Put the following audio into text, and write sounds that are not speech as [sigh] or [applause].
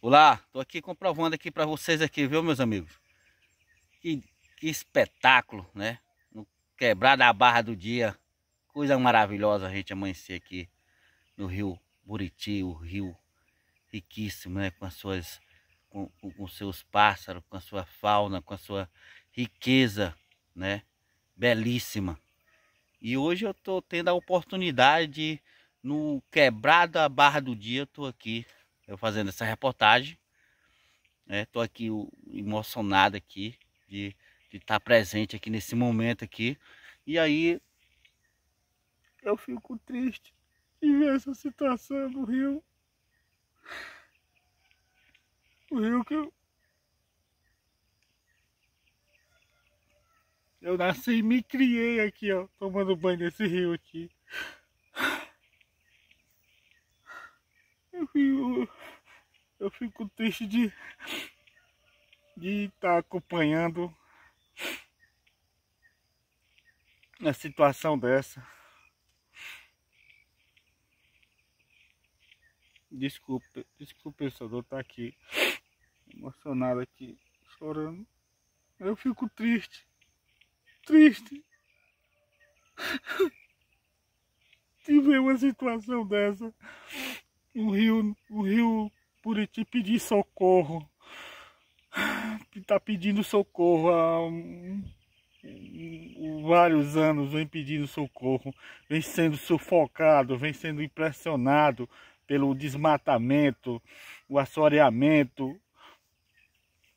Olá, tô aqui comprovando aqui para vocês aqui, viu meus amigos? Que, que espetáculo, né? No quebrar da barra do dia. Coisa maravilhosa a gente amanhecer aqui no rio Buriti, o rio riquíssimo, né? Com as suas, com, com seus pássaros, com a sua fauna, com a sua riqueza, né? Belíssima. E hoje eu tô tendo a oportunidade no quebrar da barra do dia, eu tô aqui eu fazendo essa reportagem. Estou né? aqui o, emocionado aqui de estar tá presente aqui nesse momento aqui. E aí eu fico triste de ver essa situação do rio. O rio que eu... Eu nasci e me criei aqui, ó, tomando banho nesse rio aqui eu fico, eu fico triste de de estar tá acompanhando a situação dessa. Desculpe, desculpe, eu tá aqui emocionado aqui, chorando. Eu fico triste, triste de [laughs] ver uma situação dessa o rio, o rio Buriti pedir socorro. Está pedindo socorro há vários anos, vem pedindo socorro, vem sendo sufocado, vem sendo impressionado pelo desmatamento, o assoreamento,